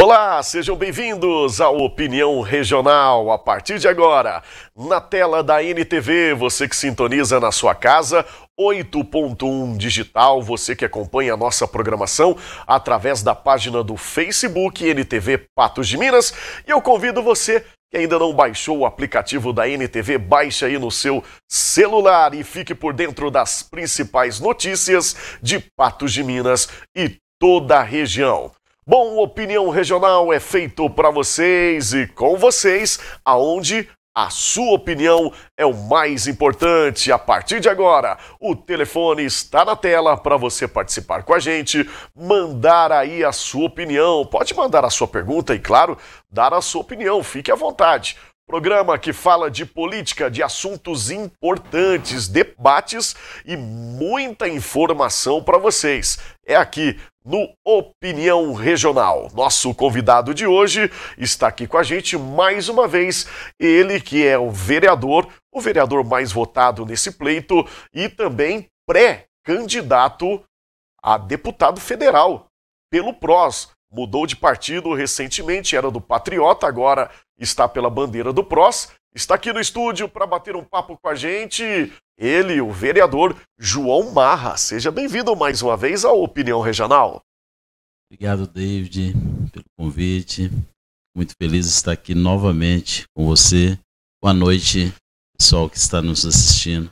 Olá, sejam bem-vindos ao Opinião Regional. A partir de agora, na tela da NTV, você que sintoniza na sua casa 8.1 Digital, você que acompanha a nossa programação através da página do Facebook NTV Patos de Minas. E eu convido você que ainda não baixou o aplicativo da NTV, baixe aí no seu celular e fique por dentro das principais notícias de Patos de Minas e toda a região. Bom, opinião regional é feito para vocês e com vocês, aonde a sua opinião é o mais importante. A partir de agora, o telefone está na tela para você participar com a gente, mandar aí a sua opinião. Pode mandar a sua pergunta e, claro, dar a sua opinião. Fique à vontade. Programa que fala de política, de assuntos importantes, debates e muita informação para vocês. É aqui no Opinião Regional. Nosso convidado de hoje está aqui com a gente mais uma vez, ele que é o vereador, o vereador mais votado nesse pleito e também pré-candidato a deputado federal pelo PROS. Mudou de partido recentemente, era do Patriota, agora está pela bandeira do PROS. Está aqui no estúdio para bater um papo com a gente ele, o vereador João Marra. Seja bem-vindo mais uma vez à Opinião Regional. Obrigado, David, pelo convite. Muito feliz de estar aqui novamente com você. Boa noite, pessoal que está nos assistindo.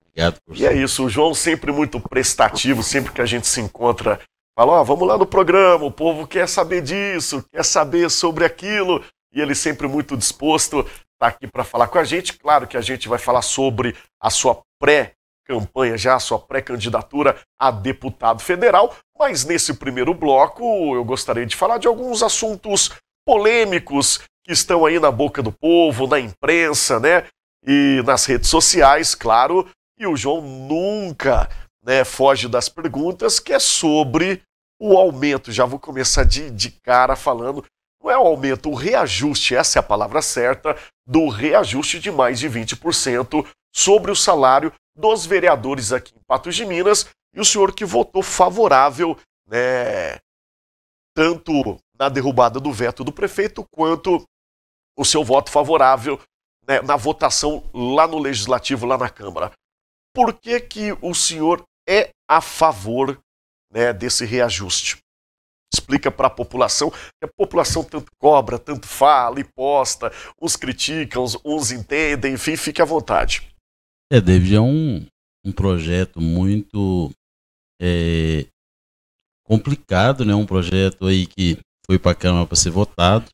Obrigado por... E é isso, o João sempre muito prestativo, sempre que a gente se encontra, fala, ó, oh, vamos lá no programa, o povo quer saber disso, quer saber sobre aquilo, e ele sempre muito disposto está aqui para falar com a gente. Claro que a gente vai falar sobre a sua pré-campanha, já a sua pré-candidatura a deputado federal, mas nesse primeiro bloco eu gostaria de falar de alguns assuntos polêmicos que estão aí na boca do povo, na imprensa, né? E nas redes sociais, claro. E o João nunca né, foge das perguntas, que é sobre o aumento. Já vou começar de, de cara falando não é o aumento, o reajuste, essa é a palavra certa, do reajuste de mais de 20% sobre o salário dos vereadores aqui em Patos de Minas e o senhor que votou favorável, né, tanto na derrubada do veto do prefeito quanto o seu voto favorável né, na votação lá no legislativo, lá na Câmara. Por que que o senhor é a favor né, desse reajuste? explica para a população, que a população tanto cobra, tanto fala e posta, uns criticam, uns entendem, enfim, fique à vontade. É, David, é um, um projeto muito é, complicado, né? Um projeto aí que foi para a Câmara para ser votado.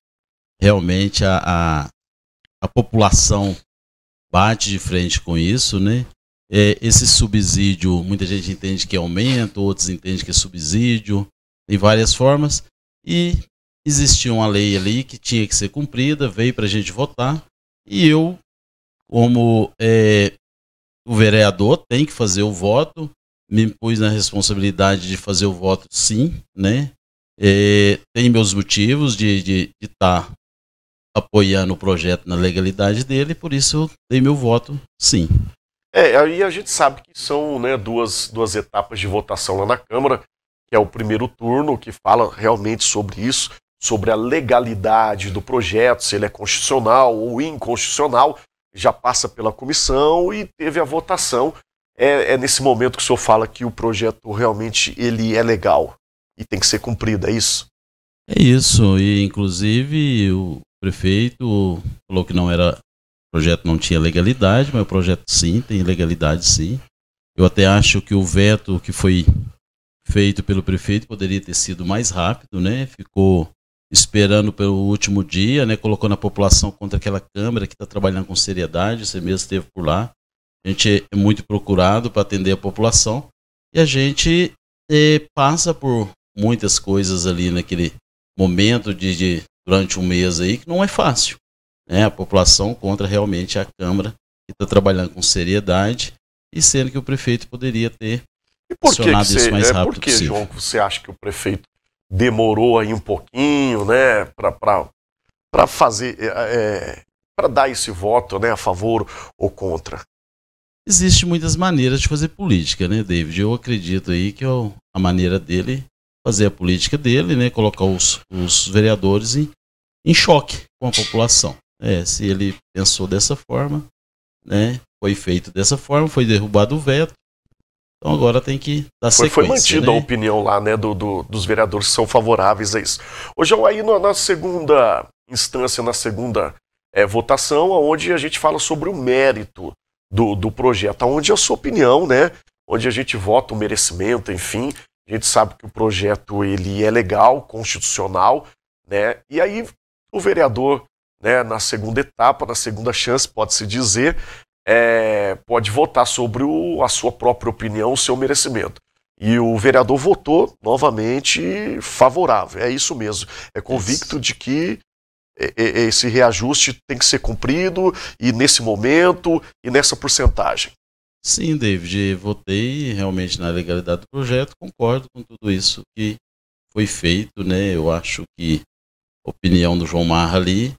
Realmente a, a, a, população bate de frente com isso, né? É, esse subsídio, muita gente entende que é aumento, outros entendem que é subsídio de várias formas, e existia uma lei ali que tinha que ser cumprida, veio para a gente votar, e eu, como é, o vereador, tem que fazer o voto, me pus na responsabilidade de fazer o voto sim, né? É, tem meus motivos de estar tá apoiando o projeto na legalidade dele, por isso eu dei meu voto sim. É, aí a gente sabe que são né, duas, duas etapas de votação lá na Câmara que é o primeiro turno, que fala realmente sobre isso, sobre a legalidade do projeto, se ele é constitucional ou inconstitucional, já passa pela comissão e teve a votação. É, é nesse momento que o senhor fala que o projeto realmente ele é legal e tem que ser cumprido, é isso? É isso, e inclusive o prefeito falou que não era o projeto não tinha legalidade, mas o projeto sim tem legalidade sim. Eu até acho que o veto que foi feito pelo prefeito poderia ter sido mais rápido, né? Ficou esperando pelo último dia, né? Colocando a população contra aquela câmara que está trabalhando com seriedade. Você mesmo esteve por lá. A gente é muito procurado para atender a população e a gente é, passa por muitas coisas ali naquele momento de, de, durante um mês aí que não é fácil. Né? A população contra realmente a câmara que está trabalhando com seriedade e sendo que o prefeito poderia ter e por que, que você, mais é, por que, João, você acha que o prefeito demorou aí um pouquinho, né, para fazer, é, é para dar esse voto, né, a favor ou contra? Existem muitas maneiras de fazer política, né, David? Eu acredito aí que eu, é a maneira dele fazer a política dele, né, colocar os, os vereadores em, em choque com a população. É, se ele pensou dessa forma, né, foi feito dessa forma, foi derrubado o veto, então agora tem que dar sequência. Foi mantida né? a opinião lá, né, do, do, dos vereadores que são favoráveis a isso. Hoje eu aí na, na segunda instância, na segunda é, votação, onde a gente fala sobre o mérito do, do projeto, onde é a sua opinião, né, onde a gente vota o merecimento, enfim, a gente sabe que o projeto ele é legal, constitucional, né, e aí o vereador, né, na segunda etapa, na segunda chance, pode-se dizer, é, pode votar sobre o, a sua própria opinião, o seu merecimento. E o vereador votou novamente favorável. É isso mesmo. É convicto de que esse reajuste tem que ser cumprido e nesse momento e nessa porcentagem. Sim, David, votei realmente na legalidade do projeto, concordo com tudo isso que foi feito, né? Eu acho que a opinião do João Marra ali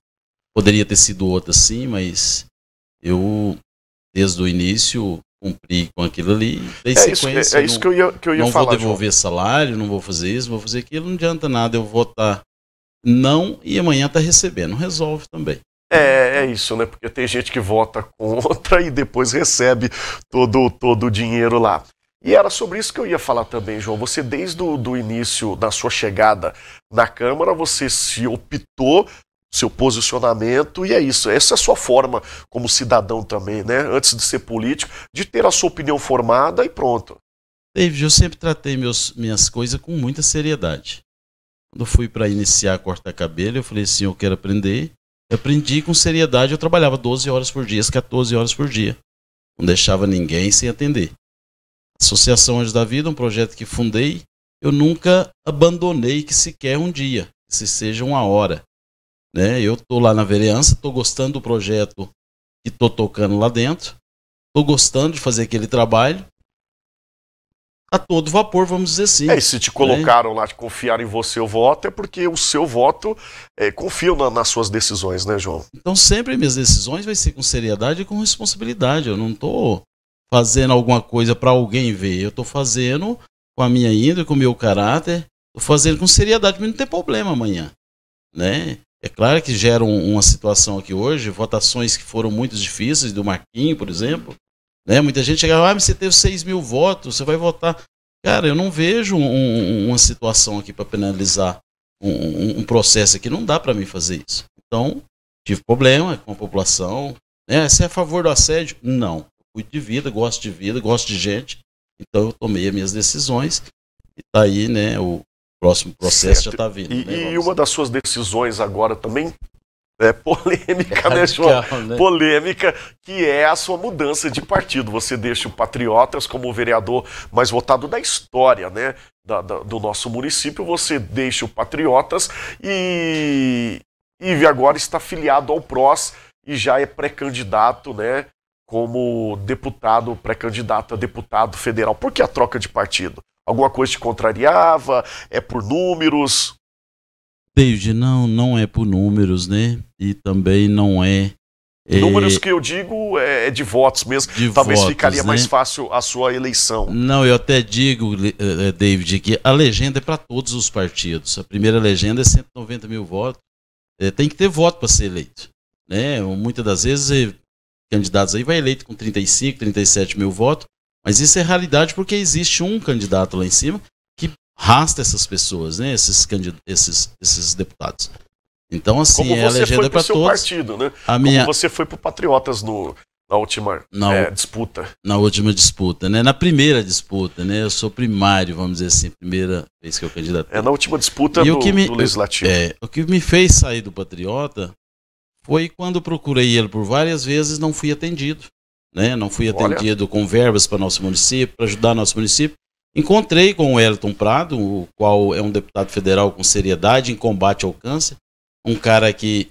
poderia ter sido outra sim, mas eu desde o início cumprir com aquilo ali. é isso, é, isso não, que eu ia, que eu ia não falar. Não vou devolver João. salário, não vou fazer isso, vou fazer aquilo, não adianta nada. Eu vou estar tá não e amanhã tá recebendo. Resolve também. É, é isso, né? Porque tem gente que vota contra e depois recebe todo, todo o dinheiro lá. E era sobre isso que eu ia falar também, João. Você, desde o do início da sua chegada na Câmara, você se optou seu posicionamento e é isso. Essa é a sua forma como cidadão também, né? Antes de ser político, de ter a sua opinião formada e pronto. David, eu sempre tratei meus, minhas coisas com muita seriedade. Quando fui para iniciar a cortar cabelo, eu falei assim, eu quero aprender. Eu aprendi com seriedade, eu trabalhava 12 horas por dia, 14 horas por dia. Não deixava ninguém sem atender. Associação Anjos da Vida, um projeto que fundei, eu nunca abandonei que sequer um dia, se seja uma hora. Né? Eu estou lá na vereança, estou gostando do projeto que estou tocando lá dentro, estou gostando de fazer aquele trabalho. A todo vapor, vamos dizer assim. É, e se te né? colocaram né? lá, te confiaram em você o voto, é porque o seu voto é, confia na, nas suas decisões, né, João? Então sempre minhas decisões vai ser com seriedade e com responsabilidade. Eu não estou fazendo alguma coisa para alguém ver. Eu estou fazendo com a minha índole, com o meu caráter, estou fazendo com seriedade, mas não tem problema amanhã, né? É claro que gera um, uma situação aqui hoje, votações que foram muito difíceis, do Marquinhos, por exemplo. Né? Muita gente chegava, ah, mas você teve 6 mil votos, você vai votar. Cara, eu não vejo um, um, uma situação aqui para penalizar um, processo aqui. Não dá para mim fazer isso. Então, tive problema com a população. Né? Ah, você é a favor do assédio? Não. Eu cuido de vida, gosto de vida, gosto de gente. Então, eu tomei as minhas decisões. E está aí, né, o, próximo processo certo. já está vindo. E, né? e uma das suas decisões agora também é polêmica, é né, João? Né? Polêmica, que é a sua mudança de partido. Você deixa o Patriotas como o vereador mais votado da história, né? Da, da, do nosso município. Você deixa o Patriotas e, e agora está filiado ao PROS e já é pré-candidato, né? Como deputado, pré-candidato a deputado federal. Por que a troca de partido? Alguma coisa te contrariava? É por números? David, não, não é por números, né? E também não é. é... Números que eu digo é, é de votos mesmo. De Talvez votos, ficaria né? mais fácil a sua eleição. Não, eu até digo, eh, eh, David, que a legenda é para todos os partidos. A primeira legenda é 190 mil votos. É, tem que ter voto para ser eleito. Né? Muitas das vezes, candidatos aí vai eleito com 35, 37 mil votos mas isso é realidade porque existe um candidato lá em cima que rasta essas pessoas, né? Esses, esses, esses deputados. Então, assim, Como é você legenda para todos. Partido, né? a Como minha... você foi para Patriotas no, na última na, é, disputa. Na última disputa, né? Na primeira disputa, né? Eu sou primário, vamos dizer assim, primeira vez que eu candidato. É na última disputa e do, o que me, do Legislativo. É, o que me fez sair do Patriota foi quando procurei ele por várias vezes, não fui atendido né? não fui atendido Olha. com verbas para nosso município, para ajudar nosso município. Encontrei com o Elton Prado, o qual é um deputado federal com seriedade em combate ao câncer, um cara que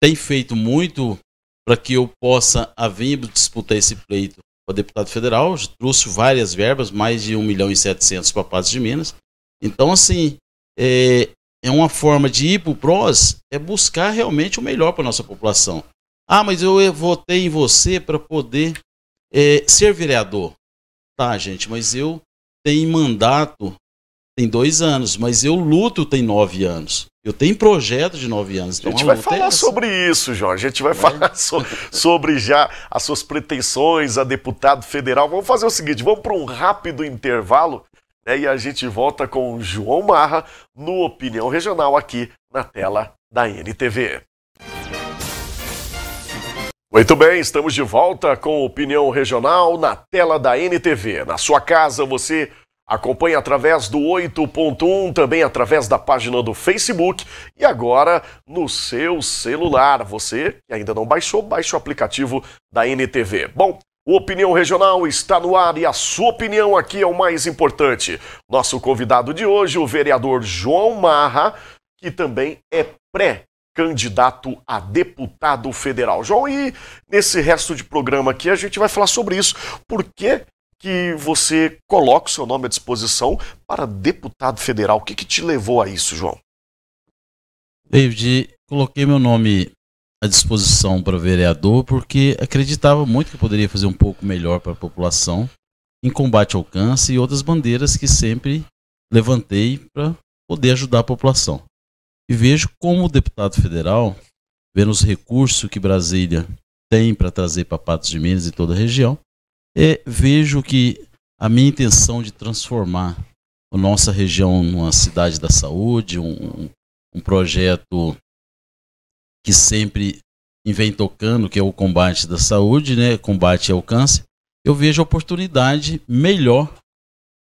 tem feito muito para que eu possa vir disputar esse pleito para deputado federal. Eu trouxe várias verbas, mais de 1 milhão e 700 para Paz de Minas. Então, assim, é, é uma forma de ir para o PROS, é buscar realmente o melhor para a nossa população. Ah, mas eu votei em você para poder é, ser vereador. Tá, gente, mas eu tenho mandato tem dois anos, mas eu luto tem nove anos. Eu tenho projeto de nove anos. Então, a gente vai é falar essa. sobre isso, Jorge. A gente vai, é. falar so, sobre já as suas pretensões a deputado federal. Vamos fazer o seguinte: vamos para um rápido intervalo né, e a gente volta com o João Marra no Opinião Regional aqui na tela da NTV. Muito bem, estamos de volta com Opinião Regional na tela da NTV. Na sua casa você acompanha através do 8.1, também através da página do Facebook e agora no seu celular. Você que ainda não baixou, baixe o aplicativo da NTV. Bom, o Opinião Regional está no ar e a sua opinião aqui é o mais importante. Nosso convidado de hoje, o vereador João Marra, que também é pré candidato a deputado federal. João, e nesse resto de programa aqui a gente vai falar sobre isso. Por que, que você coloca o seu nome à disposição para deputado federal? O que, que te levou a isso, João? David, coloquei meu nome à disposição para vereador porque acreditava muito que poderia fazer um pouco melhor para a população em combate ao câncer e outras bandeiras que sempre levantei para poder ajudar a população e vejo como o deputado federal, vendo os recursos que Brasília tem para trazer para Patos de Minas e toda a região, e é, vejo que a minha intenção de transformar a nossa região numa cidade da saúde, um, um projeto que sempre vem tocando, que é o combate da saúde, né, combate ao câncer, eu vejo a oportunidade melhor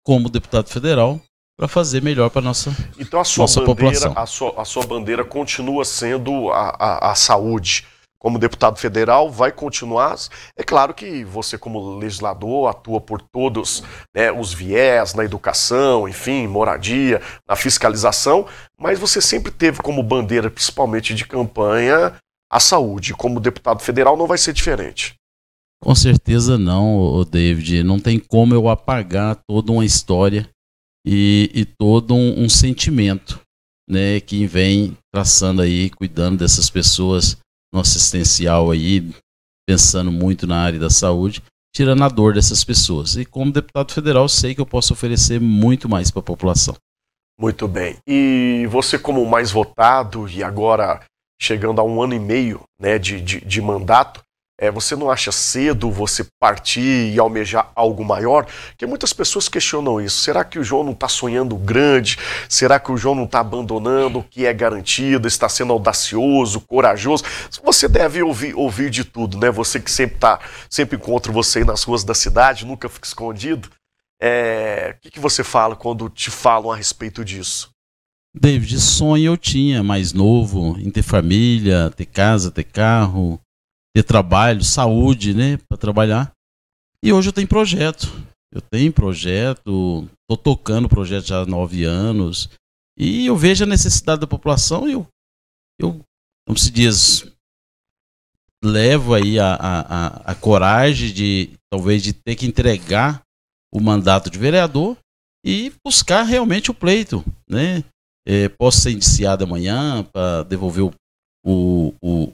como deputado federal para fazer melhor para nossa então a sua nossa bandeira, população. A sua, a sua bandeira continua sendo a, a, a saúde. Como deputado federal, vai continuar. É claro que você, como legislador, atua por todos né, os viés na educação, enfim, moradia, na fiscalização, mas você sempre teve como bandeira, principalmente de campanha, a saúde. Como deputado federal, não vai ser diferente. Com certeza não, David. Não tem como eu apagar toda uma história e, e todo um, um, sentimento né, que vem traçando aí, cuidando dessas pessoas no assistencial aí, pensando muito na área da saúde, tirando a dor dessas pessoas. E como deputado federal, sei que eu posso oferecer muito mais para a população. Muito bem. E você, como mais votado, e agora chegando a um ano e meio né, de, de, de mandato, é, você não acha cedo você partir e almejar algo maior? Porque muitas pessoas questionam isso. Será que o João não está sonhando grande? Será que o João não está abandonando o que é garantido? Está sendo audacioso, corajoso? Você deve ouvir, ouvir de tudo, né? Você que sempre tá, sempre encontro você nas ruas da cidade, nunca fica escondido. É, o que, que você fala quando te falam a respeito disso? David, sonho eu tinha, mais novo, em ter família, ter casa, ter carro, ter trabalho, saúde, né, para trabalhar. E hoje eu tenho projeto. Eu tenho projeto, tô tocando projeto já há nove anos. E eu vejo a necessidade da população e eu, eu como se diz, levo aí a, a, a, a coragem de talvez de ter que entregar o mandato de vereador e buscar realmente o pleito, né? É, posso ser indiciado amanhã para devolver o, o, o,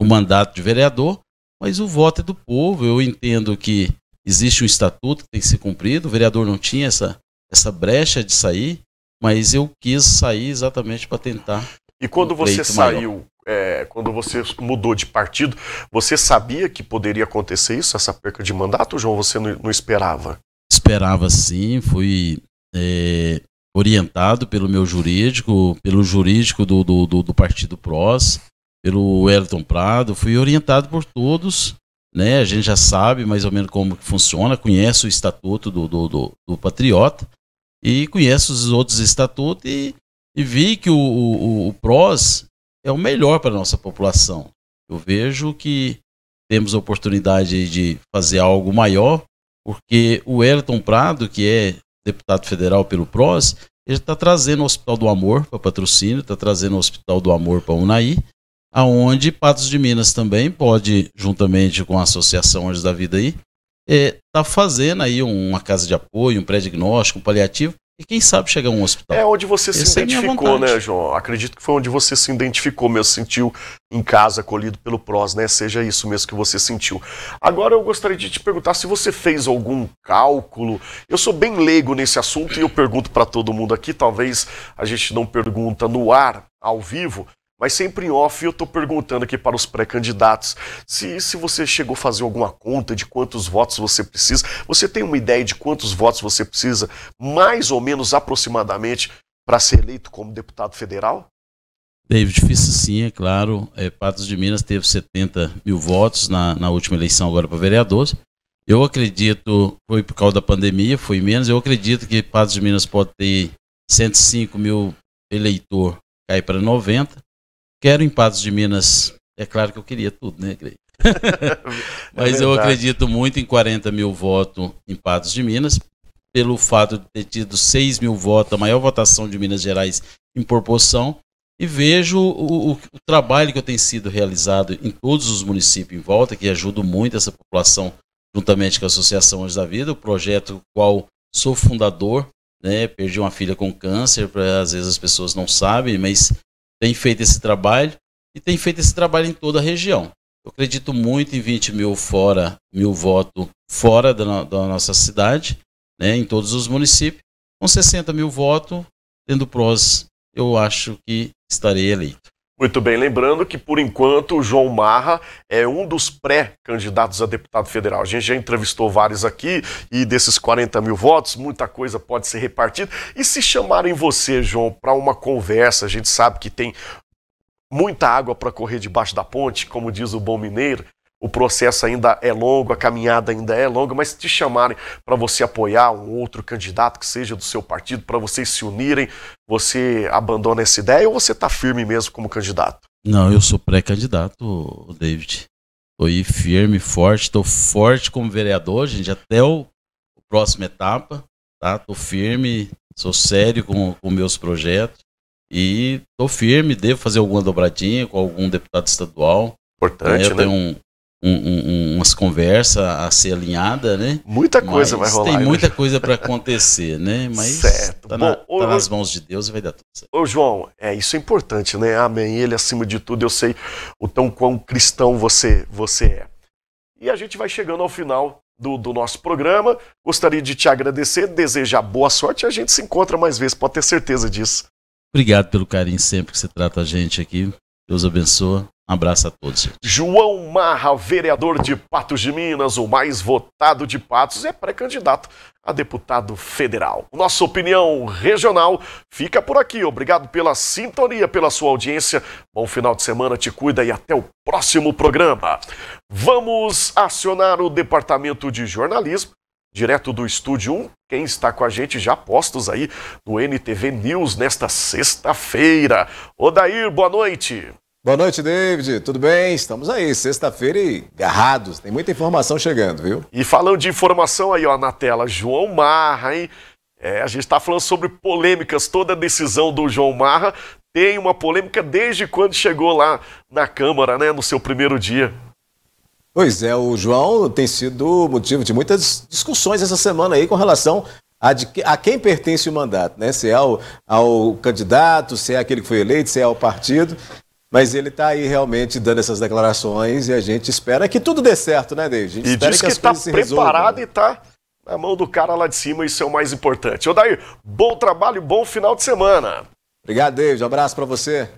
o mandato de vereador, mas o voto é do povo. Eu entendo que existe um estatuto que tem que ser cumprido, o vereador não tinha essa, essa brecha de sair, mas eu quis sair exatamente para tentar. E quando um você saiu, é, quando você mudou de partido, você sabia que poderia acontecer isso, essa perca de mandato, João? Você não, não esperava? Esperava sim, fui é, orientado pelo meu jurídico, pelo jurídico do, do, do, do Partido PROS, pelo Wellington Prado, fui orientado por todos, né? A gente já sabe mais ou menos como funciona, conhece o estatuto do, do, do, do patriota e conhece os outros estatutos e, e vi que o, o, o PROS é o melhor para a nossa população. Eu vejo que temos a oportunidade de fazer algo maior, porque o Wellington Prado, que é deputado federal pelo PROS, ele está trazendo o Hospital do Amor para patrocínio, está trazendo o Hospital do Amor para a UNAI, aonde Patos de Minas também pode, juntamente com a Associação Anjos da Vida aí, é, tá fazendo aí uma casa de apoio, um pré diagnóstico, um paliativo, e quem sabe chegar a um hospital. É onde você se é identificou, é né, João? Acredito que foi onde você se identificou mesmo, sentiu em casa, acolhido pelo PROS, né? Seja isso mesmo que você sentiu. Agora eu gostaria de te perguntar se você fez algum cálculo. Eu sou bem leigo nesse assunto e eu pergunto para todo mundo aqui, talvez a gente não pergunta no ar, ao vivo, mas sempre em off eu estou perguntando aqui para os pré-candidatos se, se você chegou a fazer alguma conta de quantos votos você precisa. Você tem uma ideia de quantos votos você precisa, mais ou menos aproximadamente, para ser eleito como deputado federal? David, difícil sim, é claro. É, Patos de Minas teve 70 mil votos na, na última eleição agora para vereadores. Eu acredito, foi por causa da pandemia, foi menos. Eu acredito que Patos de Minas pode ter 105 mil eleitor, cair para 90. Quero em Patos de Minas. É claro que eu queria tudo, né, Greg? É mas é eu acredito muito em 40 mil votos em Patos de Minas, pelo fato de ter tido 6 mil votos, a maior votação de Minas Gerais em proporção, e vejo o, o, o trabalho que tem sido realizado em todos os municípios em volta, que ajuda muito essa população, juntamente com a Associação Anjos da Vida, o projeto qual sou fundador, né, perdi uma filha com câncer, pra, às vezes as pessoas não sabem, mas tem feito esse trabalho e tem feito esse trabalho em toda a região. Eu acredito muito em 20 mil fora, mil votos fora da, da, nossa cidade, né, em todos os municípios, com 60 mil votos, tendo prós, eu acho que estarei eleito. Muito bem, lembrando que por enquanto o João Marra é um dos pré-candidatos a deputado federal. A gente já entrevistou vários aqui e desses 40 mil votos, muita coisa pode ser repartida. E se chamarem você, João, para uma conversa, a gente sabe que tem muita água para correr debaixo da ponte, como diz o bom mineiro, o processo ainda é longo, a caminhada ainda é longa, mas te chamarem para você apoiar um outro candidato que seja do seu partido, para vocês se unirem, você abandona essa ideia ou você está firme mesmo como candidato? Não, eu sou pré-candidato, David. Estou aí firme, forte, estou forte como vereador, gente, até o, o próxima etapa, tá? Estou firme, sou sério com, com meus projetos e estou firme, devo fazer alguma dobradinha com algum deputado estadual. Importante, é, eu né? Tenho um, um, um, umas conversas a ser alinhada, né? Muita coisa Mas vai rolar. Tem né? muita coisa para acontecer, né? Mas certo. Tá, Bom, tá nas mãos de Deus e vai dar tudo certo. Ô João, é isso é importante, né? Amém. Ele acima de tudo, eu sei o tão quão cristão você você é. E a gente vai chegando ao final do, do nosso programa. Gostaria de te agradecer, desejar boa sorte e a gente se encontra mais vezes, pode ter certeza disso. Obrigado pelo carinho sempre que você trata a gente aqui. Deus abençoa. Um abraço a todos. João Marra, vereador de Patos de Minas, o mais votado de Patos, é pré-candidato a deputado federal. Nossa opinião regional fica por aqui. Obrigado pela sintonia, pela sua audiência. Bom final de semana, te cuida e até o próximo programa. Vamos acionar o departamento de jornalismo. Direto do Estúdio 1, quem está com a gente já postos aí no NTV News nesta sexta-feira. Odair, boa noite. Boa noite, David. Tudo bem? Estamos aí, sexta-feira e garrados. Tem muita informação chegando, viu? E falando de informação aí, ó, na tela, João Marra, hein? É, a gente está falando sobre polêmicas. Toda a decisão do João Marra tem uma polêmica desde quando chegou lá na Câmara, né? No seu primeiro dia. Pois é, o João tem sido motivo de muitas discussões essa semana aí com relação a, de, a quem pertence o mandato, né? Se é ao, ao candidato, se é aquele que foi eleito, se é ao partido. Mas ele está aí realmente dando essas declarações e a gente espera que tudo dê certo, né, David? E diz que está preparado e está na mão do cara lá de cima, isso é o mais importante. Ô, Daí, bom trabalho, bom final de semana. Obrigado, David. Um abraço para você.